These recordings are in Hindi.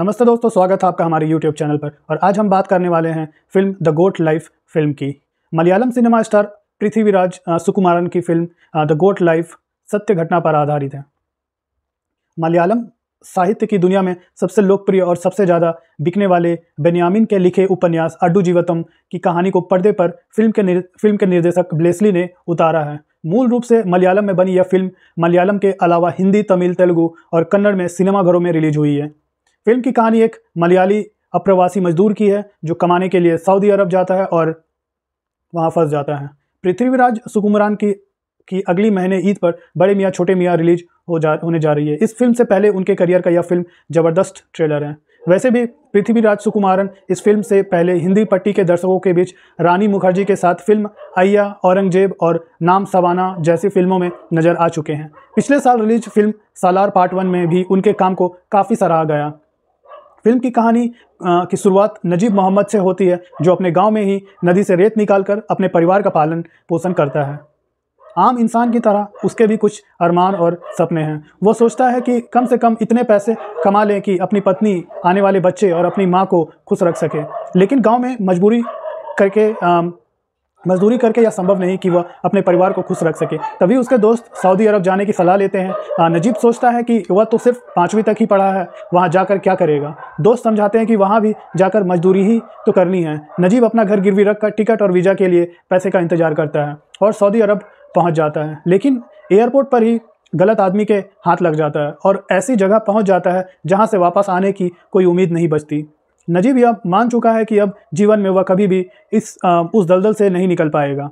नमस्ते दोस्तों स्वागत है आपका हमारे YouTube चैनल पर और आज हम बात करने वाले हैं film the goat life film की मलयालम सिनेमा स्टार पृथ्वीराज सुकुमारन की फिल्म द गोट लाइफ सत्य घटना पर आधारित है मलयालम साहित्य की दुनिया में सबसे लोकप्रिय और सबसे ज़्यादा बिकने वाले बेनियामिन के लिखे उपन्यास अड्डू जीवतम की कहानी को पर्दे पर फिल्म के निर, फिल्म के निर्देशक ब्लेसली ने उतारा है मूल रूप से मलयालम में बनी यह फिल्म मलयालम के अलावा हिंदी तमिल तेलुगू और कन्नड़ में सिनेमाघरों में रिलीज हुई है फिल्म की कहानी एक मलयाली अप्रवासी मजदूर की है जो कमाने के लिए सऊदी अरब जाता है और वहाँ फंस जाता है पृथ्वीराज सुकुमरान की की अगली महीने ईद पर बड़े मियाँ छोटे मियाँ रिलीज हो जा होने जा रही है इस फिल्म से पहले उनके करियर का यह फिल्म ज़बरदस्त ट्रेलर है वैसे भी पृथ्वीराज सुकुमारन इस फिल्म से पहले हिंदी पट्टी के दर्शकों के बीच रानी मुखर्जी के साथ फिल्म अय्या औरंगजेब और नाम सवाना जैसी फिल्मों में नज़र आ चुके हैं पिछले साल release film Salaar part one में भी उनके काम को काफ़ी सराहा गया फिल्म की कहानी की शुरुआत नजीब मोहम्मद से होती है जो अपने गांव में ही नदी से रेत निकालकर अपने परिवार का पालन पोषण करता है आम इंसान की तरह उसके भी कुछ अरमान और सपने हैं वो सोचता है कि कम से कम इतने पैसे कमा लें कि अपनी पत्नी आने वाले बच्चे और अपनी माँ को खुश रख सके लेकिन गांव में मजबूरी करके मजदूरी करके यह संभव नहीं कि वह अपने परिवार को खुश रख सके तभी उसके दोस्त सऊदी अरब जाने की सलाह लेते हैं नजीब सोचता है कि वह तो सिर्फ पाँचवीं तक ही पढ़ा है वहाँ जाकर क्या करेगा दोस्त समझाते हैं कि वहाँ भी जाकर मजदूरी ही तो करनी है नजीब अपना घर गिरवी रख कर टिकट और वीज़ा के लिए पैसे का इंतजार करता है और सऊदी अरब पहुँच जाता है लेकिन एयरपोर्ट पर ही गलत आदमी के हाथ लग जाता है और ऐसी जगह पहुँच जाता है जहाँ से वापस आने की कोई उम्मीद नहीं बचती नजीब यह मान चुका है कि अब जीवन में वह कभी भी इस आ, उस दलदल से नहीं निकल पाएगा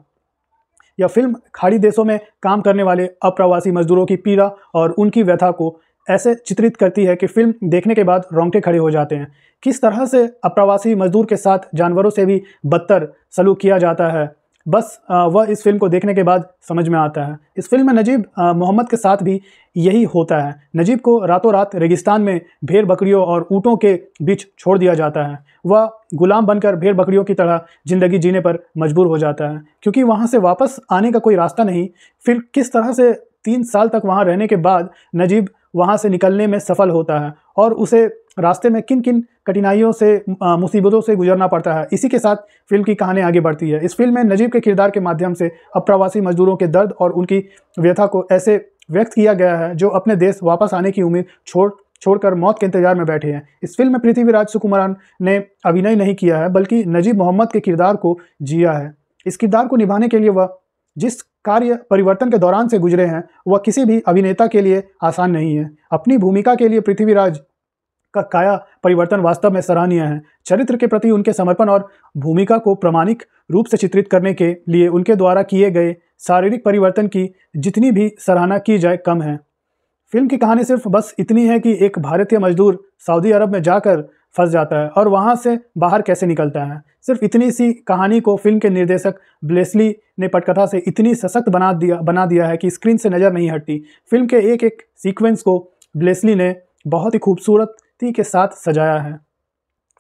यह फिल्म खाड़ी देशों में काम करने वाले अप्रवासी मजदूरों की पीड़ा और उनकी व्यथा को ऐसे चित्रित करती है कि फिल्म देखने के बाद रोंगटे खड़े हो जाते हैं किस तरह से अप्रवासी मजदूर के साथ जानवरों से भी बदतर सलूक किया जाता है बस वह इस फिल्म को देखने के बाद समझ में आता है इस फिल्म में नजीब मोहम्मद के साथ भी यही होता है नजीब को रातों रात रेगिस्तान में भेड़ बकरियों और ऊँटों के बीच छोड़ दिया जाता है वह गुलाम बनकर भेड़ बकरियों की तरह ज़िंदगी जीने पर मजबूर हो जाता है क्योंकि वहाँ से वापस आने का कोई रास्ता नहीं फिर किस तरह से तीन साल तक वहाँ रहने के बाद नजीब वहाँ से निकलने में सफल होता है और उसे रास्ते में किन किन कठिनाइयों से मुसीबतों से गुजरना पड़ता है इसी के साथ फिल्म की कहानी आगे बढ़ती है इस फिल्म में नजीब के किरदार के माध्यम से अप्रवासी मजदूरों के दर्द और उनकी व्यथा को ऐसे व्यक्त किया गया है जो अपने देश वापस आने की उम्मीद छोड़ छोड़कर मौत के इंतजार में बैठे हैं इस फिल्म में पृथ्वीराज सुकुमारन ने अभिनय नहीं किया है बल्कि नजीब मोहम्मद के किरदार को जिया है इस किरदार को निभाने के लिए वह जिस कार्य परिवर्तन के दौरान से गुजरे हैं वह किसी भी अभिनेता के लिए आसान नहीं है अपनी भूमिका के लिए पृथ्वीराज का काया परिवर्तन वास्तव में सराहनीय है चरित्र के प्रति उनके समर्पण और भूमिका को प्रमाणिक रूप से चित्रित करने के लिए उनके द्वारा किए गए शारीरिक परिवर्तन की जितनी भी सराहना की जाए कम है फिल्म की कहानी सिर्फ बस इतनी है कि एक भारतीय मजदूर सऊदी अरब में जाकर फंस जाता है और वहाँ से बाहर कैसे निकलता है सिर्फ इतनी सी कहानी को फिल्म के निर्देशक ब्लेसली ने पटकथा से इतनी सशक्त बना दिया बना दिया है कि स्क्रीन से नज़र नहीं हटती फिल्म के एक एक सीक्वेंस को ब्लेसली ने बहुत ही खूबसूरती के साथ सजाया है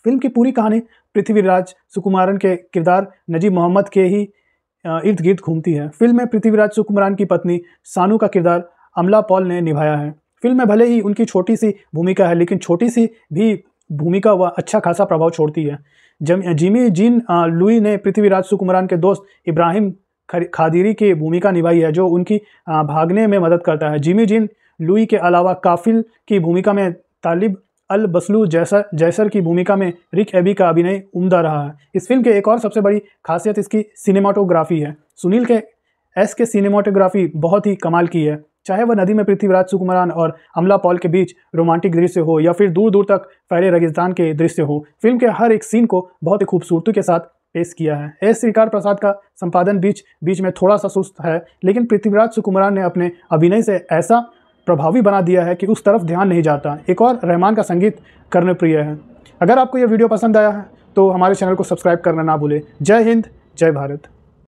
फिल्म की पूरी कहानी पृथ्वीराज सुकुमारन के किरदार नजीब मोहम्मद के ही इर्द गिर्द घूमती है फिल्म में पृथ्वीराज सुकुमारन की पत्नी सानू का किरदार अमला पॉल ने निभाया है फिल्म में भले ही उनकी छोटी सी भूमिका है लेकिन छोटी सी भी भूमिका व अच्छा खासा प्रभाव छोड़ती है जम जिमी जिन लुई ने पृथ्वीराज सुकुमरान के दोस्त इब्राहिम खादिरी की भूमिका निभाई है जो उनकी भागने में मदद करता है जिमी जिन लुई के अलावा काफिल की भूमिका में तालिब अल बसलू जैसर जैसर की भूमिका में रिक एबी का अभिनय उमदा रहा है इस फिल्म के एक और सबसे बड़ी खासियत इसकी सिनेमाटोग्राफी है सुनील के एस के सिनेमाटोग्राफी बहुत ही कमाल की है चाहे वह नदी में पृथ्वीराज सुकुमारान और अमला पॉल के बीच रोमांटिक दृश्य हो या फिर दूर दूर तक फैले रेगिस्तान के दृश्य हो फिल्म के हर एक सीन को बहुत ही खूबसूरती के साथ पेश किया है एस श्रीकार प्रसाद का संपादन बीच बीच में थोड़ा सा सुस्त है लेकिन पृथ्वीराज सुकुमारान ने अपने अभिनय से ऐसा प्रभावी बना दिया है कि उस तरफ ध्यान नहीं जाता एक और रहमान का संगीत कर्णप्रिय है अगर आपको यह वीडियो पसंद आया है तो हमारे चैनल को सब्सक्राइब करना ना भूलें जय हिंद जय भारत